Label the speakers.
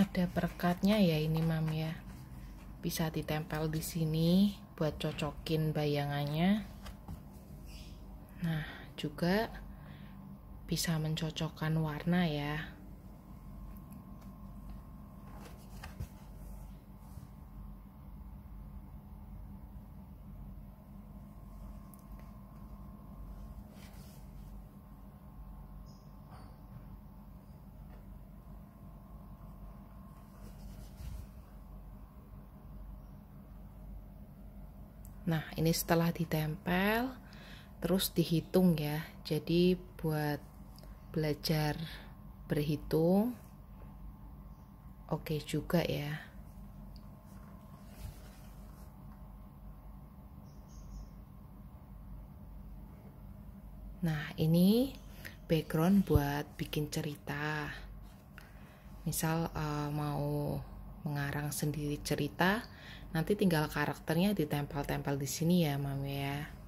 Speaker 1: ada perekatnya ya ini mam ya bisa ditempel di sini buat cocokin bayangannya nah juga bisa mencocokkan warna ya Nah, ini setelah ditempel terus dihitung ya. Jadi buat belajar berhitung oke okay juga ya. Nah, ini background buat bikin cerita. Misal uh, mau mengarang sendiri cerita, nanti tinggal karakternya ditempel-tempel di sini ya, Mami ya.